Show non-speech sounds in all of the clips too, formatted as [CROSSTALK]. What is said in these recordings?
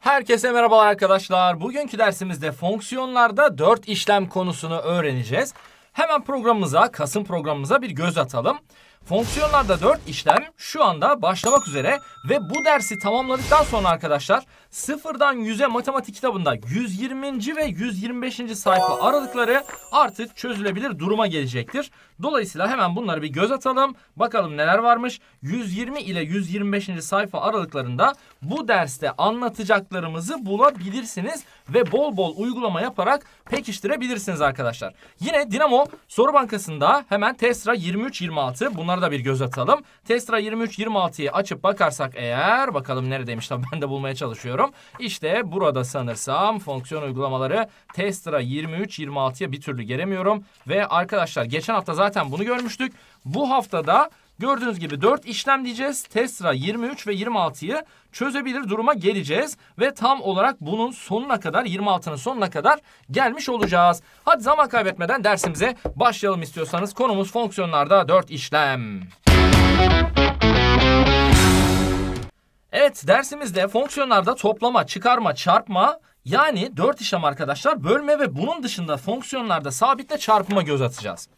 Herkese merhabalar arkadaşlar. Bugünkü dersimizde fonksiyonlarda 4 işlem konusunu öğreneceğiz. Hemen programımıza, Kasım programımıza bir göz atalım. Fonksiyonlarda 4 işlem şu anda başlamak üzere ve bu dersi tamamladıktan sonra arkadaşlar Sıfırdan 100'e matematik kitabında 120. ve 125. sayfa aralıkları artık çözülebilir duruma gelecektir. Dolayısıyla hemen bunları bir göz atalım. Bakalım neler varmış. 120 ile 125. sayfa aralıklarında bu derste anlatacaklarımızı bulabilirsiniz ve bol bol uygulama yaparak pekiştirebilirsiniz arkadaşlar. Yine Dinamo Soru Bankası'nda hemen Tesra 23-26 bunlara da bir göz atalım. Tesra 23-26'yı açıp bakarsak eğer bakalım neredeymiş tabii [LAUGHS] ben de bulmaya çalışıyorum istiyorum. İşte burada sanırsam fonksiyon uygulamaları Tester'a 23-26'ya bir türlü gelemiyorum. Ve arkadaşlar geçen hafta zaten bunu görmüştük. Bu haftada Gördüğünüz gibi 4 işlem diyeceğiz. Tesla 23 ve 26'yı çözebilir duruma geleceğiz. Ve tam olarak bunun sonuna kadar 26'nın sonuna kadar gelmiş olacağız. Hadi zaman kaybetmeden dersimize başlayalım istiyorsanız. Konumuz fonksiyonlarda 4 işlem. Müzik Evet dersimizde fonksiyonlarda toplama, çıkarma, çarpma yani dört işlem arkadaşlar bölme ve bunun dışında fonksiyonlarda sabitle çarpıma göz atacağız.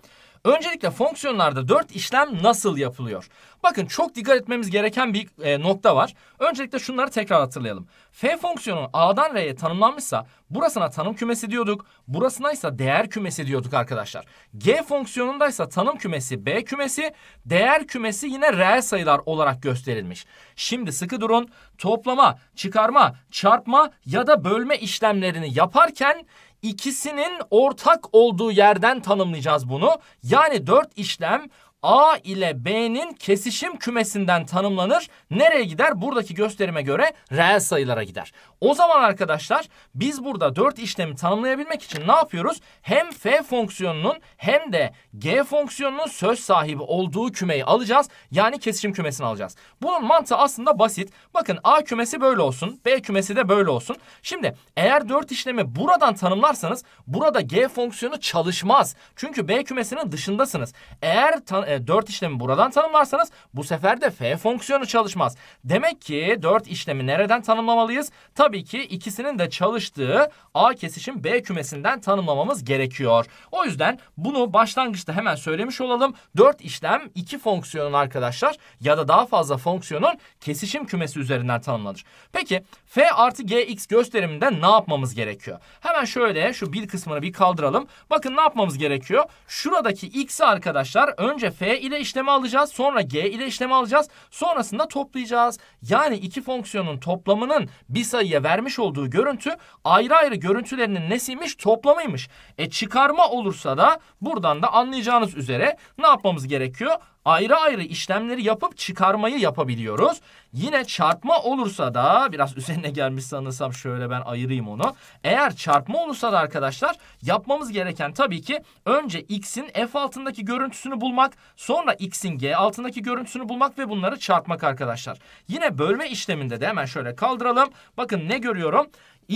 Öncelikle fonksiyonlarda 4 işlem nasıl yapılıyor? Bakın çok dikkat etmemiz gereken bir e, nokta var. Öncelikle şunları tekrar hatırlayalım. F fonksiyonu A'dan R'ye tanımlanmışsa burasına tanım kümesi diyorduk. Burasına ise değer kümesi diyorduk arkadaşlar. G fonksiyonundaysa tanım kümesi B kümesi, değer kümesi yine reel sayılar olarak gösterilmiş. Şimdi sıkı durun. Toplama, çıkarma, çarpma ya da bölme işlemlerini yaparken ikisinin ortak olduğu yerden tanımlayacağız bunu. Yani dört işlem A ile B'nin kesişim kümesinden tanımlanır. Nereye gider? Buradaki gösterime göre reel sayılara gider. O zaman arkadaşlar biz burada 4 işlemi tanımlayabilmek için ne yapıyoruz? Hem F fonksiyonunun hem de G fonksiyonunun söz sahibi olduğu kümeyi alacağız. Yani kesişim kümesini alacağız. Bunun mantığı aslında basit. Bakın A kümesi böyle olsun. B kümesi de böyle olsun. Şimdi eğer 4 işlemi buradan tanımlarsanız burada G fonksiyonu çalışmaz. Çünkü B kümesinin dışındasınız. Eğer tan e, 4 işlemi buradan tanımlarsanız bu sefer de f fonksiyonu çalışmaz. Demek ki 4 işlemi nereden tanımlamalıyız? Tabii ki ikisinin de çalıştığı a kesişim b kümesinden tanımlamamız gerekiyor. O yüzden bunu başlangıçta hemen söylemiş olalım. 4 işlem 2 fonksiyonun arkadaşlar ya da daha fazla fonksiyonun kesişim kümesi üzerinden tanımlanır. Peki f artı gx gösteriminde ne yapmamız gerekiyor? Hemen şöyle şu bir kısmını bir kaldıralım. Bakın ne yapmamız gerekiyor? Şuradaki x'i arkadaşlar önce f f ile işlemi alacağız. Sonra g ile işlemi alacağız. Sonrasında toplayacağız. Yani iki fonksiyonun toplamının bir sayıya vermiş olduğu görüntü ayrı ayrı görüntülerinin nesiymiş? Toplamıymış. E çıkarma olursa da buradan da anlayacağınız üzere ne yapmamız gerekiyor? ayrı ayrı işlemleri yapıp çıkarmayı yapabiliyoruz. Yine çarpma olursa da biraz [LAUGHS] üzerine gelmiş sanırsam şöyle ben ayırayım onu. Eğer çarpma olursa da arkadaşlar yapmamız gereken tabii ki önce x'in f altındaki görüntüsünü bulmak sonra x'in g altındaki görüntüsünü bulmak ve bunları çarpmak arkadaşlar. Yine bölme işleminde de hemen şöyle kaldıralım. Bakın ne görüyorum?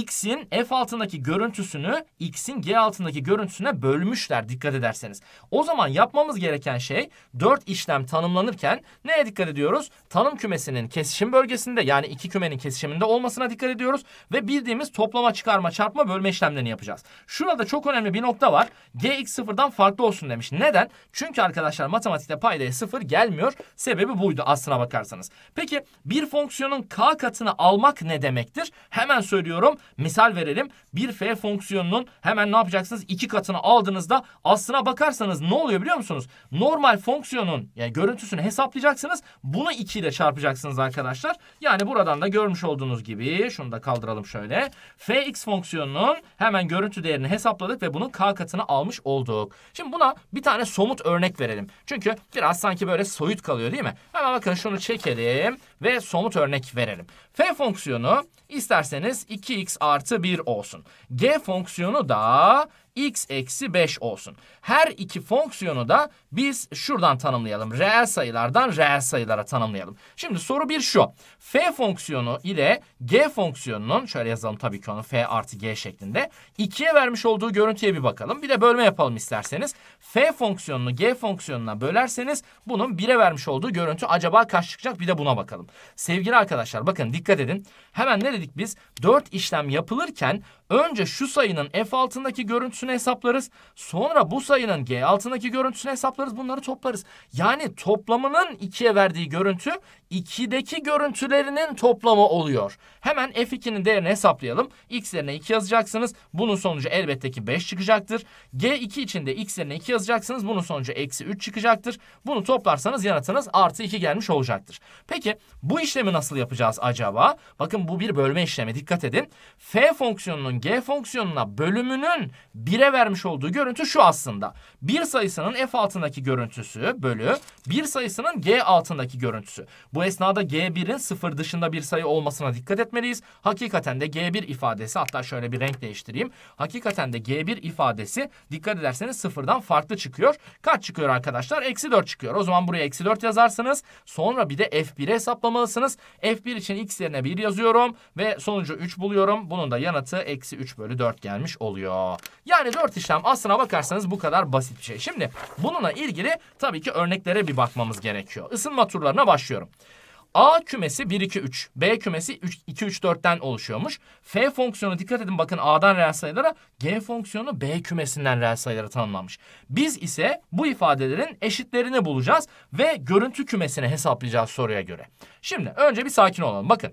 x'in f altındaki görüntüsünü x'in g altındaki görüntüsüne bölmüşler dikkat ederseniz. O zaman yapmamız gereken şey 4 işlem tanımlanırken neye dikkat ediyoruz? Tanım kümesinin kesişim bölgesinde yani iki kümenin kesişiminde olmasına dikkat ediyoruz ve bildiğimiz toplama, çıkarma, çarpma, bölme işlemlerini yapacağız. Şurada çok önemli bir nokta var. g x sıfırdan farklı olsun demiş. Neden? Çünkü arkadaşlar matematikte paydaya sıfır gelmiyor. Sebebi buydu aslına bakarsanız. Peki bir fonksiyonun k katını almak ne demektir? Hemen söylüyorum. Misal verelim. Bir f fonksiyonunun hemen ne yapacaksınız? iki katını aldığınızda aslına bakarsanız ne oluyor biliyor musunuz? Normal fonksiyonun yani görüntüsünü hesaplayacaksınız. Bunu 2 ile çarpacaksınız arkadaşlar. Yani buradan da görmüş olduğunuz gibi şunu da kaldıralım şöyle. fx fonksiyonunun hemen görüntü değerini hesapladık ve bunun k katını almış olduk. Şimdi buna bir tane somut örnek verelim. Çünkü biraz sanki böyle soyut kalıyor değil mi? Hemen bakın şunu çekelim ve somut örnek verelim. F fonksiyonu isterseniz 2x artı 1 olsun. G fonksiyonu da x eksi 5 olsun. Her iki fonksiyonu da biz şuradan tanımlayalım. Reel sayılardan reel sayılara tanımlayalım. Şimdi soru bir şu. F fonksiyonu ile G fonksiyonunun şöyle yazalım tabii ki onu F artı G şeklinde. 2'ye vermiş olduğu görüntüye bir bakalım. Bir de bölme yapalım isterseniz. F fonksiyonunu G fonksiyonuna bölerseniz bunun 1'e vermiş olduğu görüntü acaba kaç çıkacak? Bir de buna bakalım. Sevgili arkadaşlar bakın dikkat edin. Hemen ne dedik biz? 4 işlem yapılırken önce şu sayının F altındaki görüntüsünü hesaplarız. Sonra bu sayının G altındaki görüntüsünü hesaplarız. Bunları toplarız. Yani toplamının 2'ye verdiği görüntü 2'deki görüntülerinin toplamı oluyor. Hemen F2'nin değerini hesaplayalım. X yerine 2 yazacaksınız. Bunun sonucu elbette ki 5 çıkacaktır. G2 için de X yerine 2 yazacaksınız. Bunun sonucu eksi 3 çıkacaktır. Bunu toplarsanız yanıtınız artı 2 gelmiş olacaktır. Peki bu işlemi nasıl yapacağız acaba? Bakın bu bir bölme işlemi. Dikkat edin. F fonksiyonunun G fonksiyonuna bölümünün 1'e vermiş olduğu görüntü şu aslında. Bir sayısının F altındaki görüntüsü bölü bir sayısının G altındaki görüntüsü. Bu esnada G1'in sıfır dışında bir sayı olmasına dikkat etmeliyiz. Hakikaten de G1 ifadesi hatta şöyle bir renk değiştireyim. Hakikaten de G1 ifadesi dikkat ederseniz sıfırdan farklı çıkıyor. Kaç çıkıyor arkadaşlar? Eksi 4 çıkıyor. O zaman buraya eksi 4 yazarsınız. Sonra bir de F1'i hesaplamalısınız. F1 için x yerine 1 yazıyorum ve sonucu 3 buluyorum. Bunun da yanıtı eksi 3 bölü 4 gelmiş oluyor. Yani 4 işlem aslına bakarsanız bu kadar basit bir şey. Şimdi bununla ilgili tabii ki örneklere bir bakmamız gerekiyor. Isınma turlarına başlıyorum. A kümesi 1, 2, 3. B kümesi 3, 2, 3, 4'ten oluşuyormuş. F fonksiyonu dikkat edin bakın A'dan reel sayılara. G fonksiyonu B kümesinden reel sayılara tanımlanmış. Biz ise bu ifadelerin eşitlerini bulacağız. Ve görüntü kümesini hesaplayacağız soruya göre. Şimdi önce bir sakin olalım. Bakın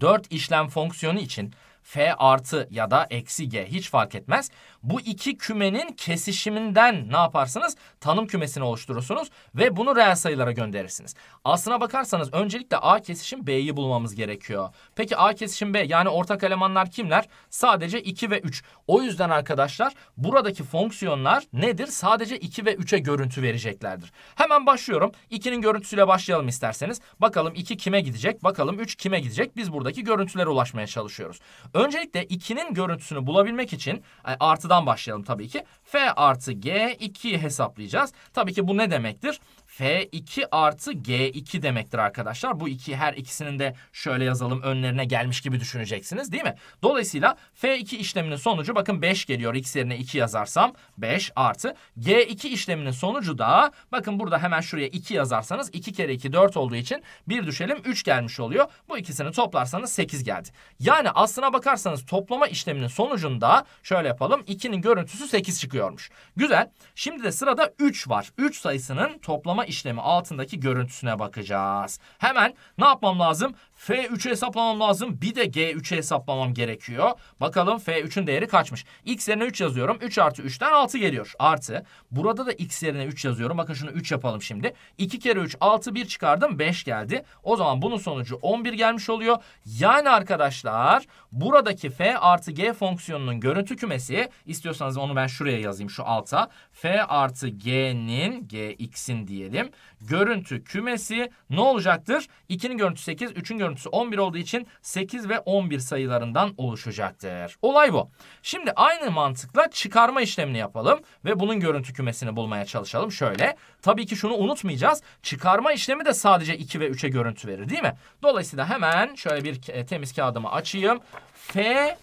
4 işlem fonksiyonu için F artı ya da eksi G hiç fark etmez bu iki kümenin kesişiminden ne yaparsınız? Tanım kümesini oluşturursunuz ve bunu reel sayılara gönderirsiniz. Aslına bakarsanız öncelikle A kesişim B'yi bulmamız gerekiyor. Peki A kesişim B yani ortak elemanlar kimler? Sadece 2 ve 3. O yüzden arkadaşlar buradaki fonksiyonlar nedir? Sadece 2 ve 3'e görüntü vereceklerdir. Hemen başlıyorum. 2'nin görüntüsüyle başlayalım isterseniz. Bakalım 2 kime gidecek? Bakalım 3 kime gidecek? Biz buradaki görüntülere ulaşmaya çalışıyoruz. Öncelikle 2'nin görüntüsünü bulabilmek için e, artıdan F'dan başlayalım tabii ki. F artı G 2'yi hesaplayacağız. Tabii ki bu ne demektir? F2 artı G2 demektir arkadaşlar. Bu iki her ikisinin de şöyle yazalım önlerine gelmiş gibi düşüneceksiniz değil mi? Dolayısıyla F2 işleminin sonucu bakın 5 geliyor. X yerine 2 yazarsam 5 artı G2 işleminin sonucu da bakın burada hemen şuraya 2 yazarsanız 2 kere 2 4 olduğu için bir düşelim 3 gelmiş oluyor. Bu ikisini toplarsanız 8 geldi. Yani aslına bakarsanız toplama işleminin sonucunda şöyle yapalım. 2'nin görüntüsü 8 çıkıyormuş. Güzel. Şimdi de sırada 3 var. 3 sayısının toplama işlemi altındaki görüntüsüne bakacağız. Hemen ne yapmam lazım? F3'ü hesaplamam lazım. Bir de G3'ü hesaplamam gerekiyor. Bakalım F3'ün değeri kaçmış. X yerine 3 yazıyorum. 3 artı 3'ten 6 geliyor. Artı. Burada da X yerine 3 yazıyorum. Bakın şunu 3 yapalım şimdi. 2 kere 3 6 1 çıkardım. 5 geldi. O zaman bunun sonucu 11 gelmiş oluyor. Yani arkadaşlar buradaki F artı G fonksiyonunun görüntü kümesi istiyorsanız onu ben şuraya yazayım şu alta. F artı G'nin x'in diyelim. Görüntü kümesi ne olacaktır? 2'nin görüntü 8, 3'ün görüntüsü görüntüsü 11 olduğu için 8 ve 11 sayılarından oluşacaktır. Olay bu. Şimdi aynı mantıkla çıkarma işlemini yapalım ve bunun görüntü kümesini bulmaya çalışalım. Şöyle tabii ki şunu unutmayacağız. Çıkarma işlemi de sadece 2 ve 3'e görüntü verir değil mi? Dolayısıyla hemen şöyle bir temiz kağıdımı açayım. F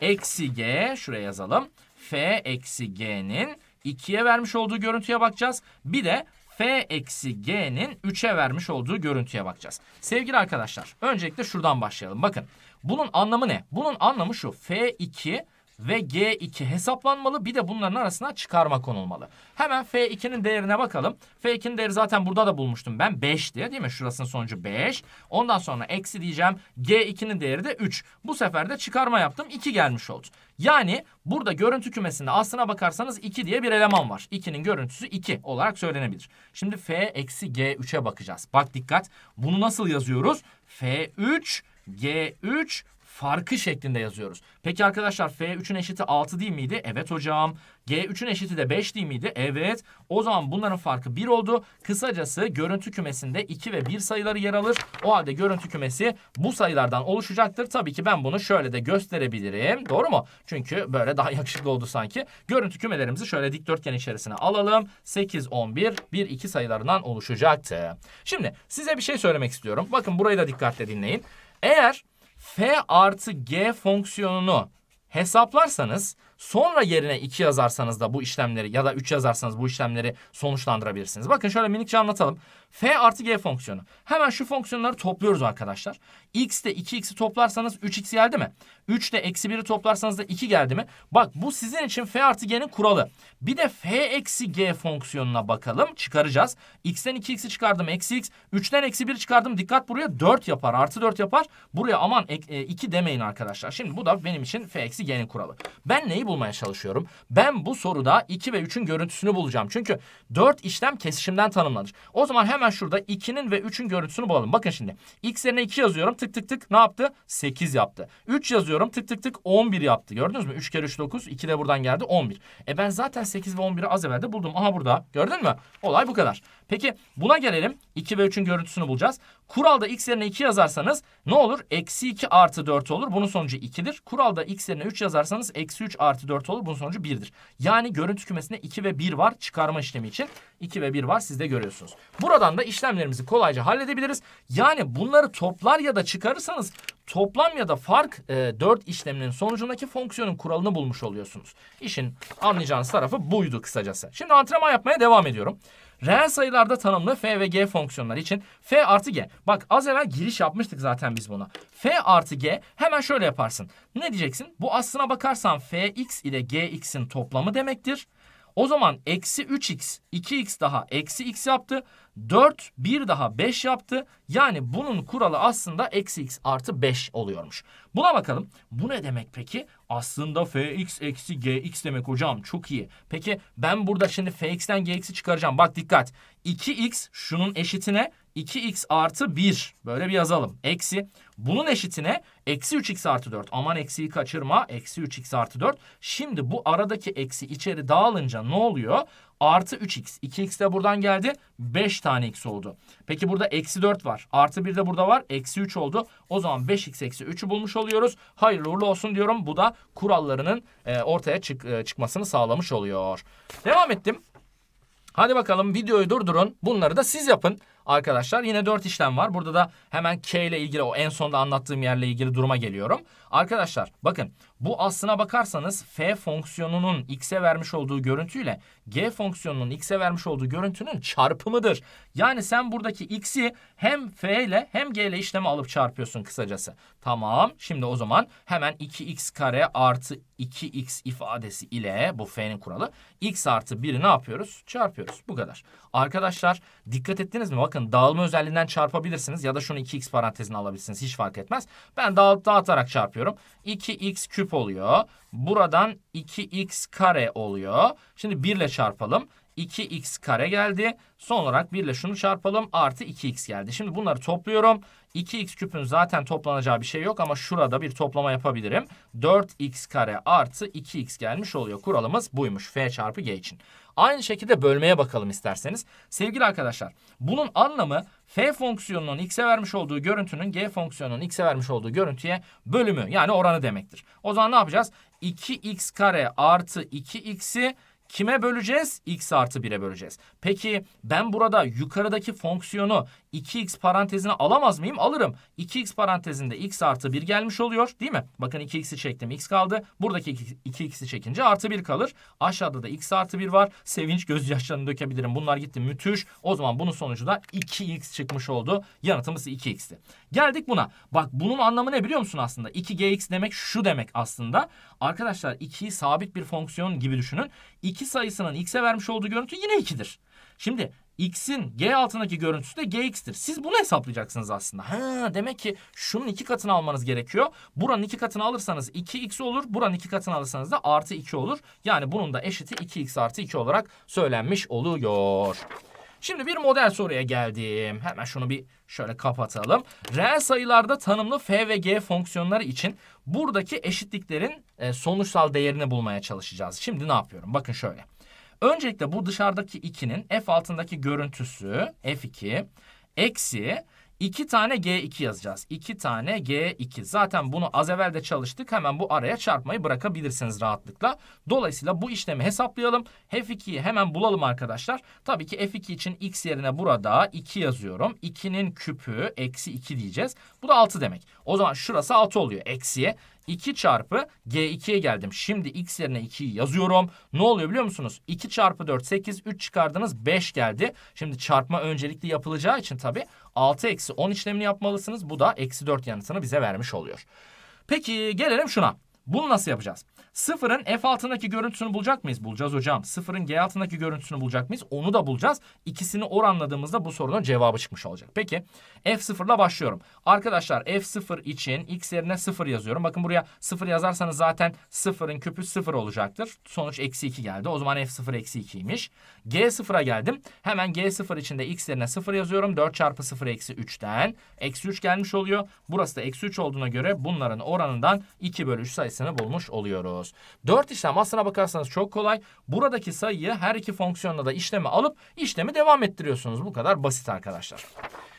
eksi G şuraya yazalım. F eksi G'nin 2'ye vermiş olduğu görüntüye bakacağız. Bir de f eksi g'nin 3'e vermiş olduğu görüntüye bakacağız. Sevgili arkadaşlar öncelikle şuradan başlayalım. Bakın bunun anlamı ne? Bunun anlamı şu f2 ve G2 hesaplanmalı. Bir de bunların arasına çıkarma konulmalı. Hemen F2'nin değerine bakalım. F2'nin değeri zaten burada da bulmuştum ben. 5 diye değil mi? Şurasının sonucu 5. Ondan sonra eksi diyeceğim. G2'nin değeri de 3. Bu sefer de çıkarma yaptım. 2 gelmiş oldu. Yani burada görüntü kümesinde aslına bakarsanız 2 diye bir eleman var. 2'nin görüntüsü 2 olarak söylenebilir. Şimdi F eksi G3'e bakacağız. Bak dikkat. Bunu nasıl yazıyoruz? F3 G3 farkı şeklinde yazıyoruz. Peki arkadaşlar F3'ün eşiti 6 değil miydi? Evet hocam. G3'ün eşiti de 5 değil miydi? Evet. O zaman bunların farkı 1 oldu. Kısacası görüntü kümesinde 2 ve 1 sayıları yer alır. O halde görüntü kümesi bu sayılardan oluşacaktır. Tabii ki ben bunu şöyle de gösterebilirim. Doğru mu? Çünkü böyle daha [LAUGHS] yakışıklı oldu sanki. Görüntü kümelerimizi şöyle dikdörtgen içerisine alalım. 8, 11, 1, 2 sayılarından oluşacaktı. Şimdi size bir şey söylemek istiyorum. Bakın burayı da dikkatle dinleyin. Eğer f artı g fonksiyonunu hesaplarsanız sonra yerine 2 yazarsanız da bu işlemleri ya da 3 yazarsanız bu işlemleri sonuçlandırabilirsiniz. Bakın şöyle minikçe anlatalım f artı g fonksiyonu. Hemen şu fonksiyonları topluyoruz arkadaşlar. x de 2x'i toplarsanız 3x geldi mi? 3 de eksi 1'i toplarsanız da 2 geldi mi? Bak bu sizin için f artı g'nin kuralı. Bir de f eksi g fonksiyonuna bakalım. Çıkaracağız. x'ten 2x'i çıkardım. Eksi x. 3'ten eksi 1 çıkardım. Dikkat buraya 4 yapar. Artı 4 yapar. Buraya aman 2 e, demeyin arkadaşlar. Şimdi bu da benim için f eksi g'nin kuralı. Ben neyi bulmaya çalışıyorum? Ben bu soruda 2 ve 3'ün görüntüsünü bulacağım. Çünkü 4 işlem kesişimden tanımlanır. O zaman hemen Hemen şurada 2'nin ve 3'ün görüntüsünü bulalım. Bakın şimdi. X yerine 2 yazıyorum. Tık tık tık ne yaptı? 8 yaptı. 3 yazıyorum. Tık tık tık 11 yaptı. Gördünüz mü? 3 kere 3 9. 2 de buradan geldi 11. E ben zaten 8 ve 11'i az evvel de buldum. Aha burada. Gördün mü? Olay bu kadar. Peki buna gelelim. 2 ve 3'ün görüntüsünü bulacağız. Kuralda x yerine 2 yazarsanız ne olur? Eksi 2 artı 4 olur. Bunun sonucu 2'dir. Kuralda x yerine 3 yazarsanız eksi 3 artı 4 olur. Bunun sonucu 1'dir. Yani görüntü kümesinde 2 ve 1 var çıkarma işlemi için. 2 ve 1 var siz de görüyorsunuz. Burada Buradan da işlemlerimizi kolayca halledebiliriz. Yani bunları toplar ya da çıkarırsanız toplam ya da fark e, 4 işleminin sonucundaki fonksiyonun kuralını bulmuş oluyorsunuz. İşin anlayacağınız tarafı buydu kısacası. Şimdi antrenman yapmaya devam ediyorum. Reel sayılarda tanımlı f ve g fonksiyonları için f artı g. Bak az evvel giriş yapmıştık zaten biz buna. f artı g hemen şöyle yaparsın. Ne diyeceksin? Bu aslına bakarsan fx ile gx'in toplamı demektir. O zaman eksi 3x, 2x daha eksi x yaptı. 4 bir daha 5 yaptı. Yani bunun kuralı aslında eksi x artı 5 oluyormuş. Buna bakalım. Bu ne demek peki? Aslında fx eksi gx demek hocam. Çok iyi. Peki ben burada şimdi fx'ten gx'i çıkaracağım. Bak dikkat. 2x şunun eşitine 2x artı 1 böyle bir yazalım. Eksi bunun eşitine eksi 3x artı 4. Aman eksiyi kaçırma. Eksi 3x artı 4. Şimdi bu aradaki eksi içeri dağılınca ne oluyor? Artı 3x. 2x de buradan geldi. 5 tane x oldu. Peki burada eksi 4 var. Artı 1 de burada var. Eksi 3 oldu. O zaman 5x eksi 3'ü bulmuş oluyoruz. Hayırlı uğurlu olsun diyorum. Bu da kurallarının e, ortaya çık e, çıkmasını sağlamış oluyor. Devam ettim. Hadi bakalım videoyu durdurun. Bunları da siz yapın arkadaşlar. Yine 4 işlem var. Burada da hemen K ile ilgili o en sonda anlattığım yerle ilgili duruma geliyorum. Arkadaşlar bakın bu aslına bakarsanız F fonksiyonunun X'e vermiş olduğu görüntüyle g fonksiyonunun x'e vermiş olduğu görüntünün çarpımıdır. Yani sen buradaki x'i hem f ile hem g ile işleme alıp çarpıyorsun kısacası. Tamam şimdi o zaman hemen 2x kare artı 2x ifadesi ile bu f'nin kuralı x artı 1'i ne yapıyoruz? Çarpıyoruz. Bu kadar. Arkadaşlar dikkat ettiniz mi? Bakın dağılma özelliğinden çarpabilirsiniz ya da şunu 2x parantezine alabilirsiniz. Hiç fark etmez. Ben dağıt, dağıtarak çarpıyorum. 2x küp oluyor. Buradan 2x kare oluyor. Şimdi 1 ile çarpalım. 2x kare geldi. Son olarak 1 ile şunu çarpalım. Artı 2x geldi. Şimdi bunları topluyorum. 2x küpün zaten toplanacağı bir şey yok ama şurada bir toplama yapabilirim. 4x kare artı 2x gelmiş oluyor. Kuralımız buymuş. F çarpı G için. Aynı şekilde bölmeye bakalım isterseniz. Sevgili arkadaşlar bunun anlamı f fonksiyonunun x'e vermiş olduğu görüntünün g fonksiyonunun x'e vermiş olduğu görüntüye bölümü yani oranı demektir. O zaman ne yapacağız? 2x kare artı 2x'i Kime böleceğiz? x artı 1'e böleceğiz. Peki ben burada yukarıdaki fonksiyonu 2x parantezine alamaz mıyım? Alırım. 2x parantezinde x artı 1 gelmiş oluyor değil mi? Bakın 2x'i çektim x kaldı. Buradaki 2x'i çekince artı 1 kalır. Aşağıda da x artı 1 var. Sevinç gözyaşlarını dökebilirim. Bunlar gitti müthiş. O zaman bunun sonucu da 2x çıkmış oldu. Yanıtımız 2x'ti. Geldik buna. Bak bunun anlamı ne biliyor musun aslında? 2gx demek şu demek aslında. Arkadaşlar 2'yi sabit bir fonksiyon gibi düşünün. 2 sayısının x'e vermiş olduğu görüntü yine 2'dir. Şimdi x'in g altındaki görüntüsü de gx'tir. Siz bunu hesaplayacaksınız aslında. Ha, demek ki şunun iki katını almanız gerekiyor. Buranın iki katını alırsanız 2x olur. Buranın iki katını alırsanız da artı 2 olur. Yani bunun da eşiti 2x artı 2 olarak söylenmiş oluyor. Şimdi bir model soruya geldim. Hemen şunu bir şöyle kapatalım. Reel sayılarda tanımlı f ve g fonksiyonları için buradaki eşitliklerin e, sonuçsal değerini bulmaya çalışacağız. Şimdi ne yapıyorum? Bakın şöyle. Öncelikle bu dışarıdaki 2'nin f altındaki görüntüsü f2 eksi 2 tane G2 yazacağız. 2 tane G2. Zaten bunu az evvel de çalıştık. Hemen bu araya çarpmayı bırakabilirsiniz rahatlıkla. Dolayısıyla bu işlemi hesaplayalım. F2'yi hemen bulalım arkadaşlar. Tabii ki F2 için x yerine burada 2 yazıyorum. 2'nin küpü eksi 2 diyeceğiz. Bu da 6 demek. O zaman şurası 6 oluyor eksiye. 2 çarpı G2'ye geldim. Şimdi x yerine 2'yi yazıyorum. Ne oluyor biliyor musunuz? 2 çarpı 4 8 3 çıkardınız 5 geldi. Şimdi çarpma öncelikli yapılacağı için tabi 6 eksi 10 işlemini yapmalısınız. Bu da eksi 4 yanıtını bize vermiş oluyor. Peki gelelim şuna. Bunu nasıl yapacağız? Sıfırın F altındaki görüntüsünü bulacak mıyız? Bulacağız hocam. Sıfırın G altındaki görüntüsünü bulacak mıyız? Onu da bulacağız. İkisini oranladığımızda bu sorunun cevabı çıkmış olacak. Peki f sıfırla başlıyorum. Arkadaşlar f sıfır için x yerine sıfır yazıyorum. Bakın buraya sıfır yazarsanız zaten sıfırın küpü sıfır olacaktır. Sonuç eksi 2 geldi. O zaman f sıfır eksi 2'ymiş. g sıfıra geldim. Hemen g sıfır için de x yerine sıfır yazıyorum. 4 çarpı sıfır eksi 3'ten. Eksi 3 gelmiş oluyor. Burası da eksi 3 olduğuna göre bunların oranından 2 bölü 3 sayısını bulmuş oluyoruz yapıyoruz. 4 işlem aslına bakarsanız çok kolay. Buradaki sayıyı her iki fonksiyonla da işlemi alıp işlemi devam ettiriyorsunuz. Bu kadar basit arkadaşlar.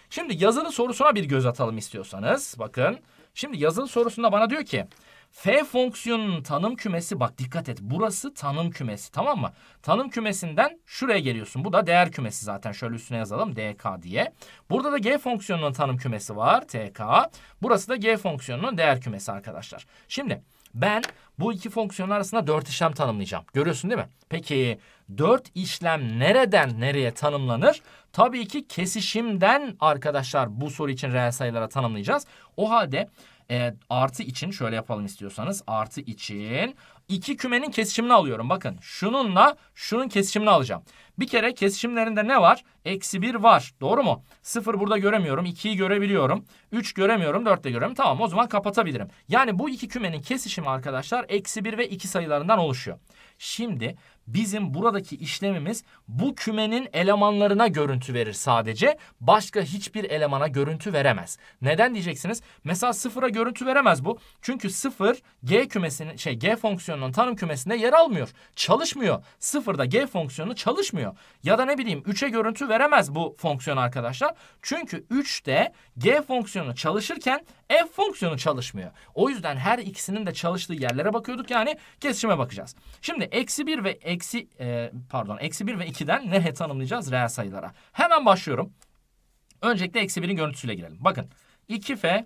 Şimdi yazılı sorusuna bir göz atalım istiyorsanız. Bakın şimdi yazılı sorusunda bana diyor ki F fonksiyonunun tanım kümesi bak dikkat et burası tanım kümesi tamam mı? Tanım kümesinden şuraya geliyorsun. Bu da değer kümesi zaten şöyle üstüne yazalım dk diye. Burada da g fonksiyonunun tanım kümesi var tk. Burası da g fonksiyonunun değer kümesi arkadaşlar. Şimdi ben bu iki fonksiyon arasında dört işlem tanımlayacağım. Görüyorsun değil mi? Peki dört işlem nereden nereye tanımlanır? Tabii ki kesişimden arkadaşlar bu soru için reel sayılara tanımlayacağız. O halde e, artı için şöyle yapalım istiyorsanız. Artı için iki kümenin kesişimini alıyorum. Bakın şununla şunun kesişimini alacağım. Bir kere kesişimlerinde ne var? Eksi bir var. Doğru mu? Sıfır burada göremiyorum. ikiyi görebiliyorum. üç göremiyorum. dört de göremiyorum. Tamam o zaman kapatabilirim. Yani bu iki kümenin kesişimi arkadaşlar eksi bir ve iki sayılarından oluşuyor. Şimdi bizim buradaki işlemimiz bu kümenin elemanlarına görüntü verir sadece. Başka hiçbir elemana görüntü veremez. Neden diyeceksiniz? Mesela sıfıra görüntü veremez bu. Çünkü sıfır G kümesinin şey G fonksiyonunun tanım kümesinde yer almıyor. Çalışmıyor. Sıfırda G fonksiyonu çalışmıyor. Ya da ne bileyim 3'e görüntü veremez bu fonksiyon arkadaşlar. Çünkü 3'te G fonksiyonu çalışırken f fonksiyonu çalışmıyor. O yüzden her ikisinin de çalıştığı yerlere bakıyorduk yani kesişime bakacağız. Şimdi eksi 1 ve eksi e, pardon eksi 1 ve 2'den ne tanımlayacağız reel sayılara. Hemen başlıyorum. Öncelikle eksi 1'in görüntüsüyle girelim. Bakın 2f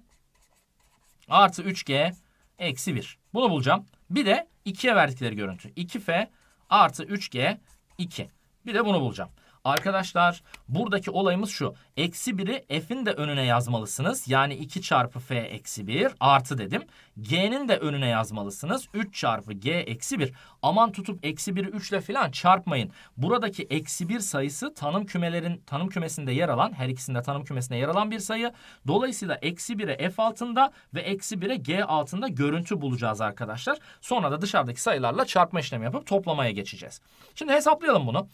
artı 3g eksi 1. Bunu bulacağım. Bir de 2'ye verdikleri görüntü. 2f artı 3g 2. Bir de bunu bulacağım. Arkadaşlar buradaki olayımız şu. Eksi 1'i f'in de önüne yazmalısınız. Yani 2 çarpı f eksi 1 artı dedim. G'nin de önüne yazmalısınız. 3 çarpı g eksi 1. Aman tutup eksi 1'i 3 ile falan çarpmayın. Buradaki eksi 1 sayısı tanım kümelerin tanım kümesinde yer alan her ikisinde tanım kümesinde yer alan bir sayı. Dolayısıyla eksi 1'e f altında ve eksi 1'e g altında görüntü bulacağız arkadaşlar. Sonra da dışarıdaki sayılarla çarpma işlemi yapıp toplamaya geçeceğiz. Şimdi hesaplayalım bunu.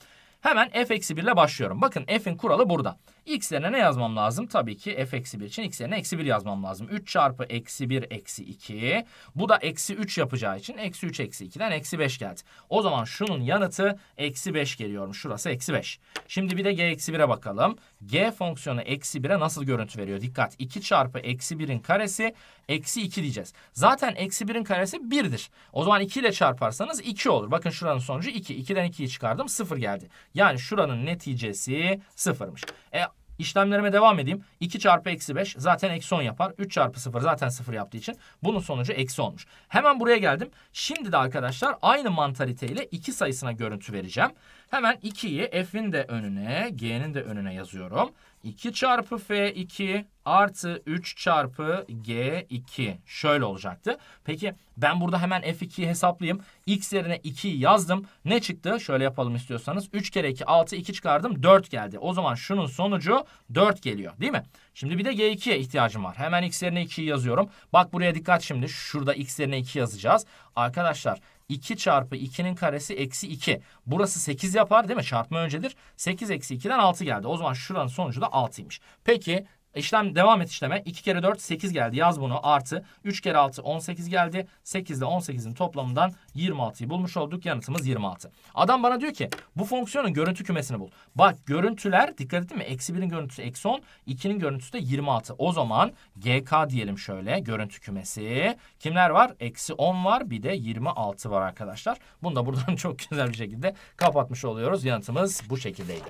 Hemen f-1 ile başlıyorum. Bakın f'in kuralı burada x yerine ne yazmam lazım? Tabii ki f eksi 1 için x yerine eksi 1 yazmam lazım. 3 çarpı eksi 1 eksi 2. Bu da eksi 3 yapacağı için eksi 3 eksi 2'den eksi 5 geldi. O zaman şunun yanıtı eksi 5 geliyormuş. Şurası eksi 5. Şimdi bir de g eksi 1'e bakalım. g fonksiyonu eksi 1'e nasıl görüntü veriyor? Dikkat 2 çarpı eksi 1'in karesi eksi 2 diyeceğiz. Zaten eksi 1'in karesi 1'dir. O zaman 2 ile çarparsanız 2 olur. Bakın şuranın sonucu 2. 2'den 2'yi çıkardım 0 geldi. Yani şuranın neticesi 0'mış. E İşlemlerime devam edeyim. 2 çarpı eksi 5 zaten eksi 10 yapar. 3 çarpı 0 zaten 0 yaptığı için bunun sonucu eksi olmuş. Hemen buraya geldim. Şimdi de arkadaşlar aynı mantaliteyle 2 sayısına görüntü vereceğim. Hemen 2'yi f'in de önüne, g'nin de önüne yazıyorum. 2 çarpı F2 artı 3 çarpı G2 şöyle olacaktı. Peki ben burada hemen F2'yi hesaplayayım. X yerine 2 yazdım. Ne çıktı? Şöyle yapalım istiyorsanız. 3 kere 2 6 2 çıkardım 4 geldi. O zaman şunun sonucu 4 geliyor değil mi? Şimdi bir de G2'ye ihtiyacım var. Hemen X yerine 2'yi yazıyorum. Bak buraya dikkat şimdi. Şurada X yerine 2 yazacağız. Arkadaşlar 2 çarpı 2'nin karesi eksi 2. Burası 8 yapar değil mi? Çarpma öncedir. 8 eksi 2'den 6 geldi. O zaman şuranın sonucu da 6'ymış. Peki İşlem devam et işleme. 2 kere 4 8 geldi. Yaz bunu artı. 3 kere 6 18 geldi. 8 ile 18'in toplamından 26'yı bulmuş olduk. Yanıtımız 26. Adam bana diyor ki bu fonksiyonun görüntü kümesini bul. Bak görüntüler dikkat ettin mi? Eksi 1'in görüntüsü eksi 10. 2'nin görüntüsü de 26. O zaman GK diyelim şöyle görüntü kümesi. Kimler var? Eksi 10 var bir de 26 var arkadaşlar. Bunu da buradan [LAUGHS] çok güzel bir şekilde kapatmış oluyoruz. Yanıtımız bu şekildeydi.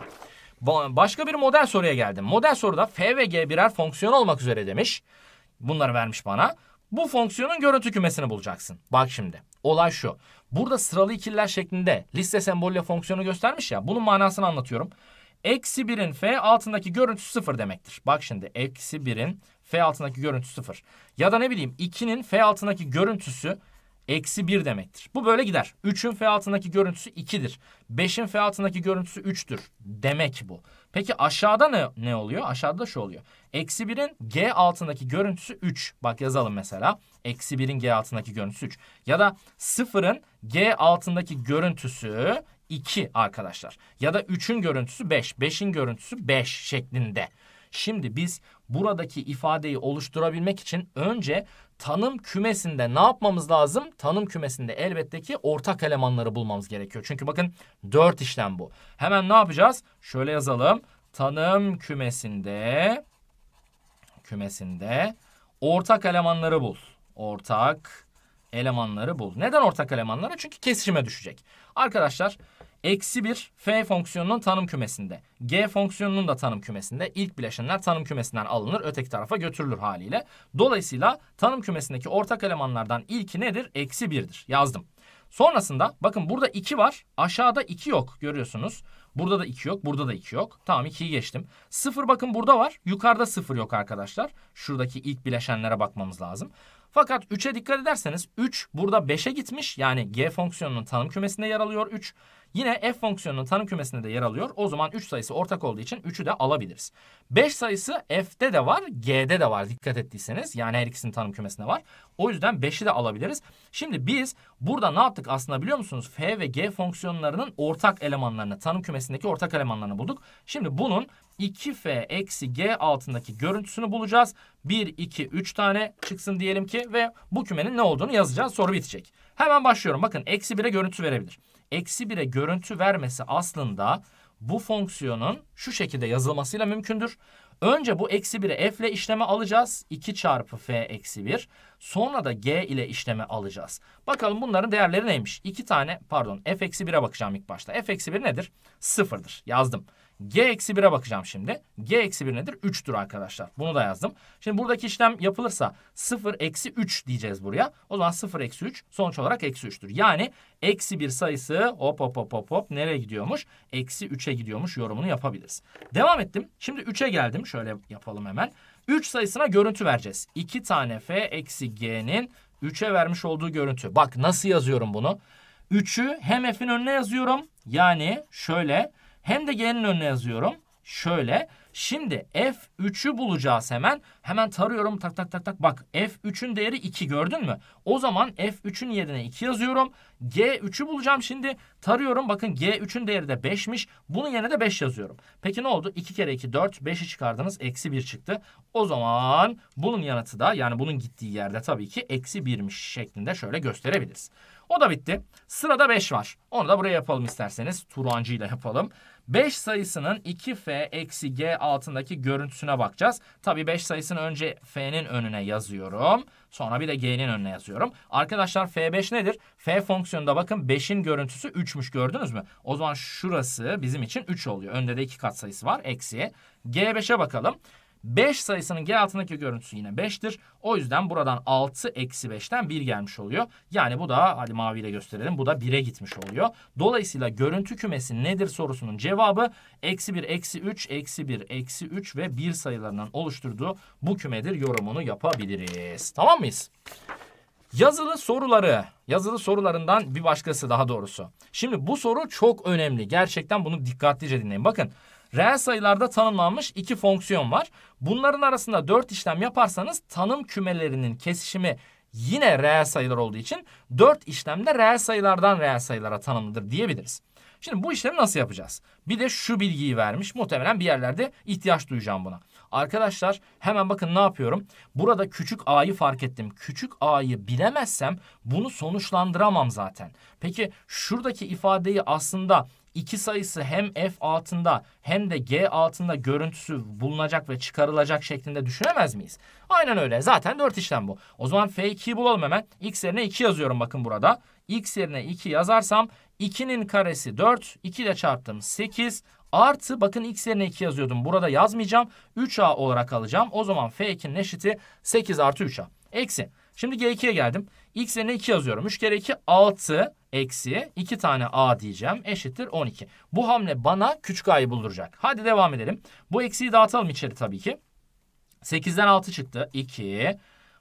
Başka bir model soruya geldim. Model soruda f ve g birer fonksiyon olmak üzere demiş. Bunları vermiş bana. Bu fonksiyonun görüntü kümesini bulacaksın. Bak şimdi. Olay şu. Burada sıralı ikililer şeklinde liste sembolüyle fonksiyonu göstermiş ya. Bunun manasını anlatıyorum. Eksi 1'in f altındaki görüntüsü 0 demektir. Bak şimdi. Eksi 1'in f altındaki görüntüsü 0. Ya da ne bileyim 2'nin f altındaki görüntüsü Eksi 1 demektir. Bu böyle gider. 3'ün F altındaki görüntüsü 2'dir. 5'in F altındaki görüntüsü 3'tür. Demek bu. Peki aşağıda ne, ne oluyor? Aşağıda şu oluyor. Eksi 1'in G altındaki görüntüsü 3. Bak yazalım mesela. Eksi 1'in G altındaki görüntüsü 3. Ya da 0'ın G altındaki görüntüsü 2 arkadaşlar. Ya da 3'ün görüntüsü 5. 5'in görüntüsü 5 şeklinde. Şimdi biz buradaki ifadeyi oluşturabilmek için önce tanım kümesinde ne yapmamız lazım? Tanım kümesinde elbette ki ortak elemanları bulmamız gerekiyor. Çünkü bakın 4 işlem bu. Hemen ne yapacağız? Şöyle yazalım. Tanım kümesinde kümesinde ortak elemanları bul. Ortak elemanları bul. Neden ortak elemanları? Çünkü kesişime düşecek. Arkadaşlar Eksi 1 f fonksiyonunun tanım kümesinde. G fonksiyonunun da tanım kümesinde. ilk bileşenler tanım kümesinden alınır. Öteki tarafa götürülür haliyle. Dolayısıyla tanım kümesindeki ortak elemanlardan ilki nedir? Eksi 1'dir. Yazdım. Sonrasında bakın burada 2 var. Aşağıda 2 yok görüyorsunuz. Burada da 2 yok. Burada da 2 yok. Tamam 2'yi geçtim. 0 bakın burada var. Yukarıda 0 yok arkadaşlar. Şuradaki ilk bileşenlere bakmamız lazım. Fakat 3'e dikkat ederseniz 3 burada 5'e gitmiş. Yani g fonksiyonunun tanım kümesinde yer alıyor 3. Yine f fonksiyonunun tanım kümesinde de yer alıyor. O zaman 3 sayısı ortak olduğu için 3'ü de alabiliriz. 5 sayısı f'de de var, g'de de var dikkat ettiyseniz. Yani her ikisinin tanım kümesinde var. O yüzden 5'i de alabiliriz. Şimdi biz burada ne yaptık aslında biliyor musunuz? f ve g fonksiyonlarının ortak elemanlarını, tanım kümesindeki ortak elemanlarını bulduk. Şimdi bunun 2f eksi g altındaki görüntüsünü bulacağız. 1, 2, 3 tane çıksın diyelim ki ve bu kümenin ne olduğunu yazacağız. Soru bitecek. Hemen başlıyorum. Bakın eksi 1'e görüntü verebilir eksi 1'e görüntü vermesi aslında bu fonksiyonun şu şekilde yazılmasıyla mümkündür. Önce bu eksi 1'i f ile işleme alacağız. 2 çarpı f eksi 1. Sonra da g ile işleme alacağız. Bakalım bunların değerleri neymiş? 2 tane pardon f eksi 1'e bakacağım ilk başta. f eksi 1 nedir? Sıfırdır. Yazdım. G eksi 1'e bakacağım şimdi. G eksi 1 nedir? 3'tür arkadaşlar. Bunu da yazdım. Şimdi buradaki işlem yapılırsa 0 eksi 3 diyeceğiz buraya. O zaman 0 eksi 3 sonuç olarak eksi 3'tür. Yani eksi 1 sayısı hop hop hop hop hop nereye gidiyormuş? Eksi 3'e gidiyormuş yorumunu yapabiliriz. Devam ettim. Şimdi 3'e geldim. Şöyle yapalım hemen. 3 sayısına görüntü vereceğiz. 2 tane f eksi g'nin 3'e vermiş olduğu görüntü. Bak nasıl yazıyorum bunu. 3'ü hem f'in önüne yazıyorum. Yani şöyle... Hem de G'nin önüne yazıyorum. Şöyle. Şimdi F3'ü bulacağız hemen. Hemen tarıyorum tak tak tak tak. Bak F3'ün değeri 2 gördün mü? O zaman F3'ün yerine 2 yazıyorum. G3'ü bulacağım şimdi. Tarıyorum bakın G3'ün değeri de 5'miş. Bunun yerine de 5 yazıyorum. Peki ne oldu? 2 kere 2 4. 5'i çıkardınız. Eksi 1 çıktı. O zaman bunun yanıtı da yani bunun gittiği yerde tabii ki eksi 1'miş şeklinde şöyle gösterebiliriz. O da bitti. Sırada 5 var. Onu da buraya yapalım isterseniz. Turancı ile yapalım. 5 sayısının 2f eksi g altındaki görüntüsüne bakacağız. Tabi 5 sayısını önce f'nin önüne yazıyorum. Sonra bir de g'nin önüne yazıyorum. Arkadaşlar f5 nedir? f fonksiyonunda bakın 5'in görüntüsü 3'müş gördünüz mü? O zaman şurası bizim için 3 oluyor. Önde de 2 sayısı var eksi. g5'e bakalım. 5 sayısının G altındaki görüntüsü yine 5'tir. O yüzden buradan 6 eksi 5'ten 1 gelmiş oluyor. Yani bu da hadi maviyle gösterelim. Bu da 1'e gitmiş oluyor. Dolayısıyla görüntü kümesi nedir sorusunun cevabı eksi 1, eksi 3, eksi 1, eksi 3 ve 1 sayılarından oluşturduğu bu kümedir yorumunu yapabiliriz. Tamam mıyız? Yazılı soruları, yazılı sorularından bir başkası daha doğrusu. Şimdi bu soru çok önemli. Gerçekten bunu dikkatlice dinleyin. Bakın Reel sayılarda tanımlanmış iki fonksiyon var. Bunların arasında 4 işlem yaparsanız tanım kümelerinin kesişimi yine reel sayılar olduğu için 4 işlemde reel sayılardan reel sayılara tanımlıdır diyebiliriz. Şimdi bu işlemi nasıl yapacağız? Bir de şu bilgiyi vermiş. Muhtemelen bir yerlerde ihtiyaç duyacağım buna. Arkadaşlar hemen bakın ne yapıyorum. Burada küçük a'yı fark ettim. Küçük a'yı bilemezsem bunu sonuçlandıramam zaten. Peki şuradaki ifadeyi aslında 2 sayısı hem f altında hem de g altında görüntüsü bulunacak ve çıkarılacak şeklinde düşünemez miyiz? Aynen öyle. Zaten 4 işlem bu. O zaman f2'yi bulalım hemen. x yerine 2 yazıyorum bakın burada. x yerine 2 yazarsam 2'nin karesi 4. 2 ile çarptım 8. Artı bakın x yerine 2 yazıyordum. Burada yazmayacağım. 3a olarak alacağım. O zaman f2'nin eşiti 8 artı 3a. Eksi. Şimdi g2'ye geldim. İlk sene 2 yazıyorum. 3 kere 2 6 eksi 2 tane a diyeceğim eşittir 12. Bu hamle bana küçük a'yı bulduracak. Hadi devam edelim. Bu eksiyi dağıtalım içeri tabii ki. 8'den 6 çıktı. 2.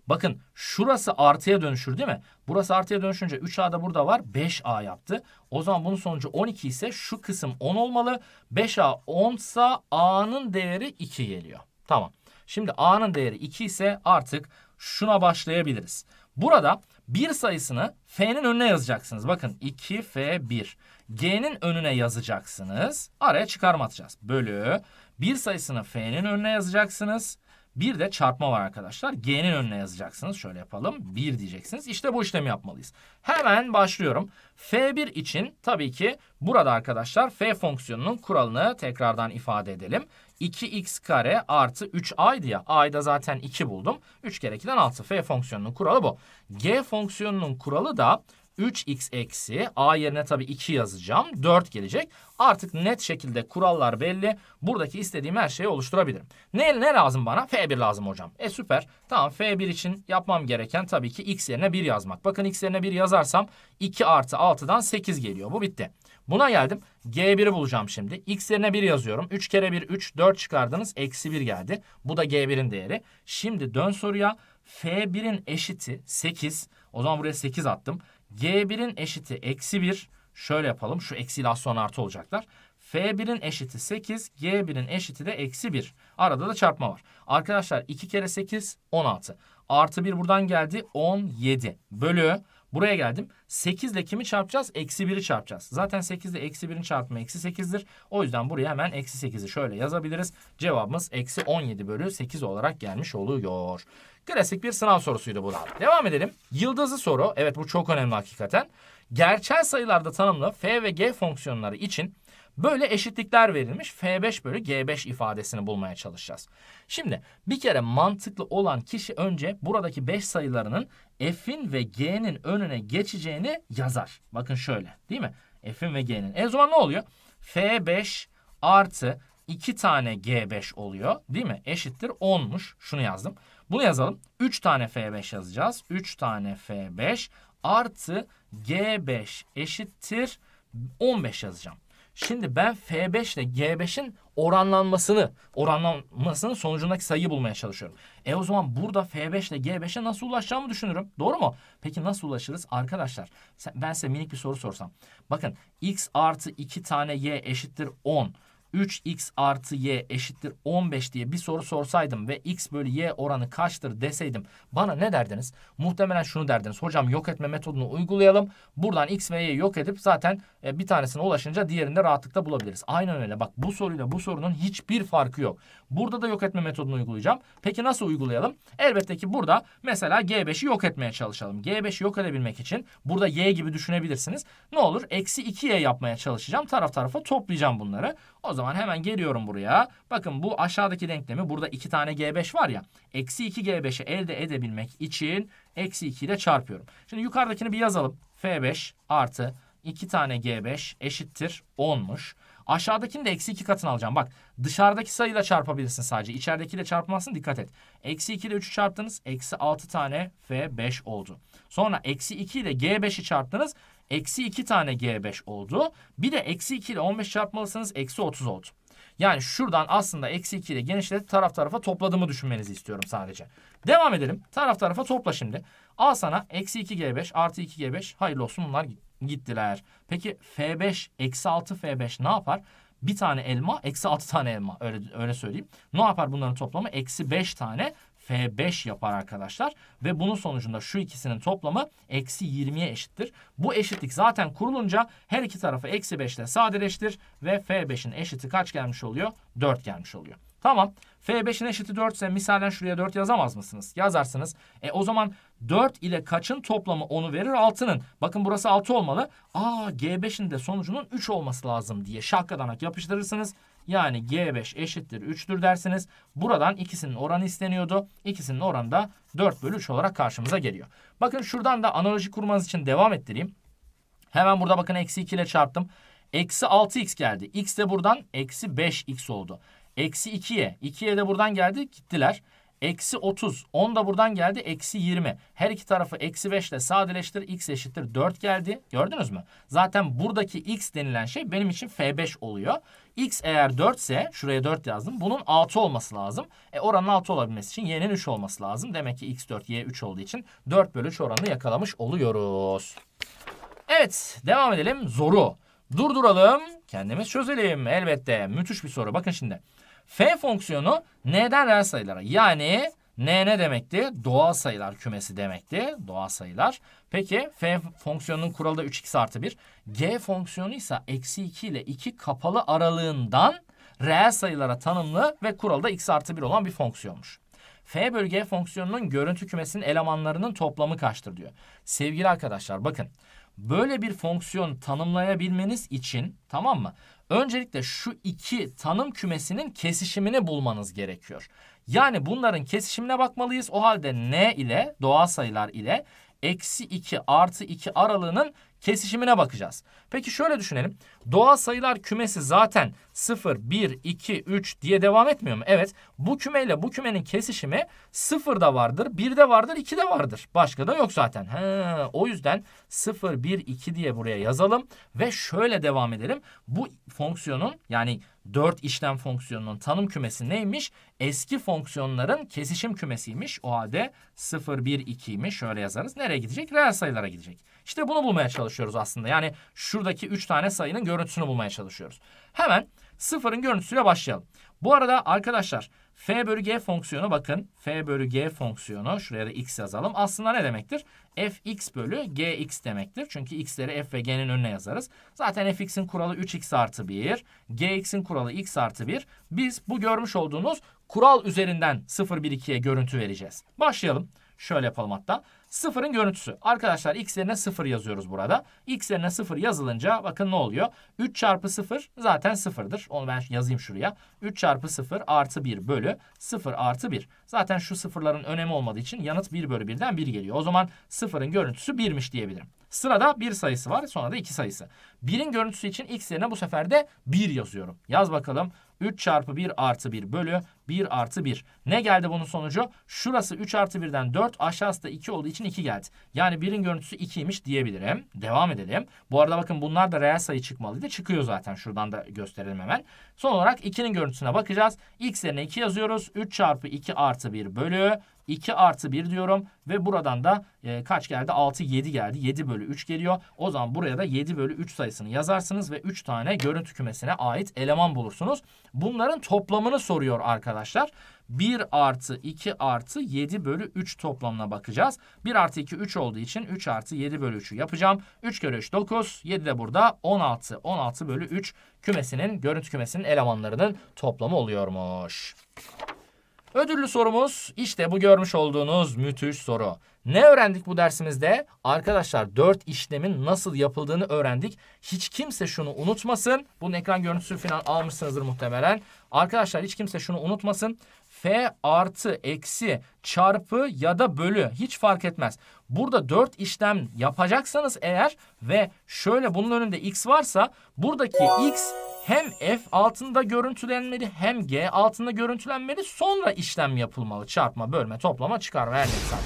Bakın şurası artıya dönüşür değil mi? Burası artıya dönüşünce 3a da burada var. 5a yaptı. O zaman bunun sonucu 12 ise şu kısım 10 olmalı. 5a 10 ise a'nın değeri 2 geliyor. Tamam. Şimdi a'nın değeri 2 ise artık şuna başlayabiliriz. Burada bir sayısını F'nin önüne yazacaksınız. Bakın 2F1. G'nin önüne yazacaksınız. Araya çıkarma atacağız. Bölü bir sayısını F'nin önüne yazacaksınız. Bir de çarpma var arkadaşlar. G'nin önüne yazacaksınız. Şöyle yapalım. 1 diyeceksiniz. İşte bu işlemi yapmalıyız. Hemen başlıyorum. F1 için tabii ki burada arkadaşlar F fonksiyonunun kuralını tekrardan ifade edelim. 2x kare artı 3a'ydı ya. A'yı zaten 2 buldum. 3 kere 2'den 6. F fonksiyonunun kuralı bu. G fonksiyonunun kuralı da 3x eksi a yerine tabii 2 yazacağım. 4 gelecek. Artık net şekilde kurallar belli. Buradaki istediğim her şeyi oluşturabilirim. Ne, ne lazım bana? F1 lazım hocam. E süper. Tamam F1 için yapmam gereken tabii ki x yerine 1 yazmak. Bakın x yerine 1 yazarsam 2 artı 6'dan 8 geliyor. Bu bitti. Buna geldim. G1'i bulacağım şimdi. X yerine 1 yazıyorum. 3 kere 1 3. 4 çıkardınız. Eksi 1 geldi. Bu da G1'in değeri. Şimdi dön soruya. F1'in eşiti 8. O zaman buraya 8 attım. Y1'in eşiti eksi 1. Şöyle yapalım. Şu eksiyle az sonra artı olacaklar. F1'in eşiti 8. G1'in eşiti de eksi 1. Arada da çarpma var. Arkadaşlar 2 kere 8 16. Artı 1 buradan geldi 17. Bölü Buraya geldim. 8 ile kimi çarpacağız? Eksi 1'i çarpacağız. Zaten 8 ile eksi 1'in çarpımı eksi 8'dir. O yüzden buraya hemen eksi 8'i şöyle yazabiliriz. Cevabımız eksi 17 bölü 8 olarak gelmiş oluyor. Klasik bir sınav sorusuydu bu da. Devam edelim. Yıldızı soru. Evet bu çok önemli hakikaten. Gerçel sayılarda tanımlı f ve g fonksiyonları için Böyle eşitlikler verilmiş F5 bölü G5 ifadesini bulmaya çalışacağız. Şimdi bir kere mantıklı olan kişi önce buradaki 5 sayılarının F'in ve G'nin önüne geçeceğini yazar. Bakın şöyle değil mi? F'in ve G'nin. E zaman ne oluyor? F5 artı 2 tane G5 oluyor değil mi? Eşittir 10'muş. Şunu yazdım. Bunu yazalım. 3 tane F5 yazacağız. 3 tane F5 artı G5 eşittir 15 yazacağım. Şimdi ben F5 ile G5'in oranlanmasını, oranlanmasının sonucundaki sayıyı bulmaya çalışıyorum. E o zaman burada F5 ile G5'e nasıl ulaşacağımı düşünürüm. Doğru mu? Peki nasıl ulaşırız? Arkadaşlar ben size minik bir soru sorsam. Bakın x artı 2 tane y eşittir 10. 3x artı y eşittir 15 diye bir soru sorsaydım ve x bölü y oranı kaçtır deseydim bana ne derdiniz? Muhtemelen şunu derdiniz. Hocam yok etme metodunu uygulayalım. Buradan x ve y'yi yok edip zaten e, bir tanesine ulaşınca diğerini rahatlıkla bulabiliriz. Aynen öyle. Bak bu soruyla bu sorunun hiçbir farkı yok. Burada da yok etme metodunu uygulayacağım. Peki nasıl uygulayalım? Elbette ki burada mesela g5'i yok etmeye çalışalım. g5'i yok edebilmek için burada y gibi düşünebilirsiniz. Ne olur? Eksi 2y yapmaya çalışacağım. Taraf tarafa toplayacağım bunları. O zaman hemen geliyorum buraya. Bakın bu aşağıdaki denklemi burada 2 tane G5 var ya. Eksi 2 G5'i elde edebilmek için eksi 2 ile çarpıyorum. Şimdi yukarıdakini bir yazalım. F5 artı 2 tane G5 eşittir 10'muş. Aşağıdakini de eksi 2 katını alacağım. Bak dışarıdaki sayıyla çarpabilirsin sadece. İçeridekiyle çarpmazsın dikkat et. Eksi 2 ile 3'ü çarptınız. Eksi 6 tane F5 oldu. Sonra eksi 2 ile G5'i çarptınız. Eksi 2 tane G5 oldu. Bir de eksi 2 ile 15 çarpmalısınız eksi 30 oldu. Yani şuradan aslında eksi 2 ile genişletip taraf tarafa topladığımı düşünmenizi istiyorum sadece. Devam edelim. Taraf tarafa topla şimdi. Al sana eksi 2G5 artı 2G5 hayırlı olsun bunlar gittiler. Peki F5 eksi 6F5 ne yapar? Bir tane elma eksi 6 tane elma öyle, öyle söyleyeyim. Ne yapar bunların toplamı? Eksi 5 tane F5 yapar arkadaşlar. Ve bunun sonucunda şu ikisinin toplamı eksi 20'ye eşittir. Bu eşitlik zaten kurulunca her iki tarafı eksi 5 ile sadeleştir. Ve F5'in eşiti kaç gelmiş oluyor? 4 gelmiş oluyor. Tamam. F5'in eşiti 4 ise misalen şuraya 4 yazamaz mısınız? Yazarsınız. E o zaman 4 ile kaçın toplamı onu verir? 6'nın. Bakın burası 6 olmalı. Aa G5'in de sonucunun 3 olması lazım diye şakadanak yapıştırırsınız. Yani G5 eşittir 3'tür dersiniz. Buradan ikisinin oranı isteniyordu. İkisinin oranı da 4 bölü 3 olarak karşımıza geliyor. Bakın şuradan da analoji kurmanız için devam ettireyim. Hemen burada bakın eksi 2 ile çarptım. Eksi 6x geldi. X de buradan eksi 5x oldu. Eksi 2'ye. 2'ye de buradan geldi gittiler. Eksi 30. 10 da buradan geldi. Eksi 20. Her iki tarafı eksi 5 ile sadeleştir. X eşittir 4 geldi. Gördünüz mü? Zaten buradaki X denilen şey benim için F5 oluyor. X eğer 4 ise şuraya 4 yazdım. Bunun 6 olması lazım. E oranın 6 olabilmesi için Y'nin 3 olması lazım. Demek ki X4 Y 3 olduğu için 4 bölü 3 oranını yakalamış oluyoruz. Evet devam edelim. Zoru. Durduralım. Kendimiz çözelim. Elbette müthiş bir soru. Bakın şimdi. F fonksiyonu n'den reel sayılara yani n ne demekti? Doğal sayılar kümesi demekti. Doğal sayılar. Peki f fonksiyonunun kuralı da 3x artı 1. G fonksiyonu ise eksi 2 ile 2 kapalı aralığından reel sayılara tanımlı ve kuralı da x artı 1 olan bir fonksiyonmuş. F bölü fonksiyonunun görüntü kümesinin elemanlarının toplamı kaçtır diyor. Sevgili arkadaşlar bakın böyle bir fonksiyon tanımlayabilmeniz için tamam mı? Öncelikle şu iki tanım kümesinin kesişimini bulmanız gerekiyor. Yani bunların kesişimine bakmalıyız. O halde n ile doğal sayılar ile eksi 2 artı 2 aralığının kesişimine bakacağız. Peki şöyle düşünelim. Doğal sayılar kümesi zaten 0, 1, 2, 3 diye devam etmiyor mu? Evet. Bu kümeyle bu kümenin kesişimi 0 da vardır, 1 de vardır, 2 de vardır. Başka da yok zaten. He, o yüzden 0, 1, 2 diye buraya yazalım ve şöyle devam edelim. Bu fonksiyonun yani 4 işlem fonksiyonunun tanım kümesi neymiş? Eski fonksiyonların kesişim kümesiymiş. O halde 0, 1, 2'ymiş. Şöyle yazarız. Nereye gidecek? Reel sayılara gidecek. İşte bunu bulmaya çalışıyoruz aslında. Yani şuradaki 3 tane sayının görüntüsünü bulmaya çalışıyoruz. Hemen sıfırın görüntüsüyle başlayalım. Bu arada arkadaşlar f bölü g fonksiyonu bakın. f bölü g fonksiyonu şuraya da x yazalım. Aslında ne demektir? fx bölü gx demektir. Çünkü x'leri f ve g'nin önüne yazarız. Zaten fx'in kuralı 3x artı 1. gx'in kuralı x artı 1. Biz bu görmüş olduğunuz kural üzerinden 0, 1, 2'ye görüntü vereceğiz. Başlayalım. Şöyle yapalım hatta. Sıfırın görüntüsü. Arkadaşlar x yerine 0 yazıyoruz burada. x yerine 0 yazılınca bakın ne oluyor? 3 çarpı 0 zaten 0'dır. Onu ben yazayım şuraya. 3 çarpı 0 artı 1 bölü 0 artı 1. Zaten şu sıfırların önemi olmadığı için yanıt 1 bölü 1'den 1 geliyor. O zaman sıfırın görüntüsü 1'miş diyebilirim. Sırada 1 sayısı var sonra da 2 sayısı. 1'in görüntüsü için x yerine bu sefer de 1 yazıyorum. Yaz bakalım. 3 çarpı 1 artı 1 bölü 1 artı 1. Ne geldi bunun sonucu? Şurası 3 artı 1'den 4 aşağısı da 2 olduğu için 2 geldi. Yani birin görüntüsü 2'ymiş diyebilirim. Devam edelim. Bu arada bakın bunlar da reel sayı çıkmalıydı. Çıkıyor zaten şuradan da gösterelim hemen. Son olarak 2'nin görüntüsüne bakacağız. X yerine 2 yazıyoruz. 3 çarpı 2 artı 1 bölü 2 artı 1 diyorum ve buradan da e, kaç geldi? 6, 7 geldi. 7 bölü 3 geliyor. O zaman buraya da 7 bölü 3 sayısını yazarsınız ve 3 tane görüntü kümesine ait eleman bulursunuz. Bunların toplamını soruyor arkadaşlar. 1 artı 2 artı 7 bölü 3 toplamına bakacağız. 1 artı 2 3 olduğu için 3 artı 7 bölü 3'ü yapacağım. 3 kere 3 9. 7 de burada 16. 16 bölü 3 kümesinin görüntü kümesinin elemanlarının toplamı oluyormuş. Ödüllü sorumuz işte bu görmüş olduğunuz müthiş soru. Ne öğrendik bu dersimizde? Arkadaşlar dört işlemin nasıl yapıldığını öğrendik. Hiç kimse şunu unutmasın. Bunun ekran görüntüsü falan almışsınızdır muhtemelen. Arkadaşlar hiç kimse şunu unutmasın. F artı eksi çarpı ya da bölü hiç fark etmez. Burada dört işlem yapacaksanız eğer ve şöyle bunun önünde x varsa buradaki x hem F altında görüntülenmeli hem G altında görüntülenmeli sonra işlem yapılmalı. Çarpma, bölme, toplama, çıkarma her neyse.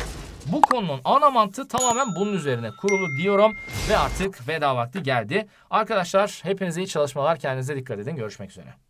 Bu konunun ana mantığı tamamen bunun üzerine kurulu diyorum ve artık veda vakti geldi. Arkadaşlar hepinize iyi çalışmalar. Kendinize dikkat edin. Görüşmek üzere.